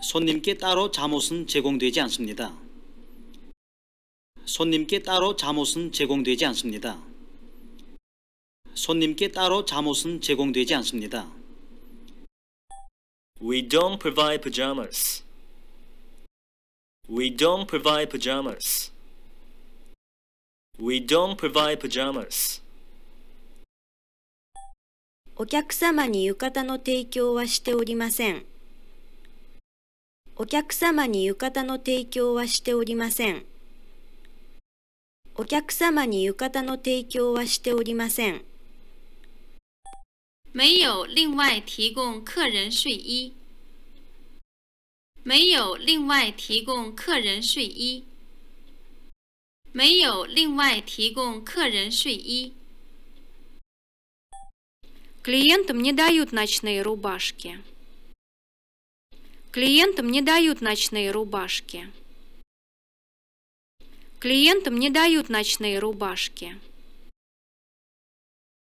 손님께 따로 잠옷은 제공되지 않습니다. 손님께 따로 잠옷은 제공되지 않습니다. 손님께 따로 잠옷은 제공되지 않습니다. We don't provide pajamas. We don't provide pajamas. We don't provide pajamas. お客様に浴衣の提供はしておりません。お客様に浴衣の提供はしておりません。お客様に浴衣の提供はしておりません。没有另外提供客人睡衣。没有另外提供客人睡衣。没有另外提供客人睡衣。Клиентам не дают ночные рубашки. Клиентам не дают ночные рубашки. Клиентам не дают ночные рубашки.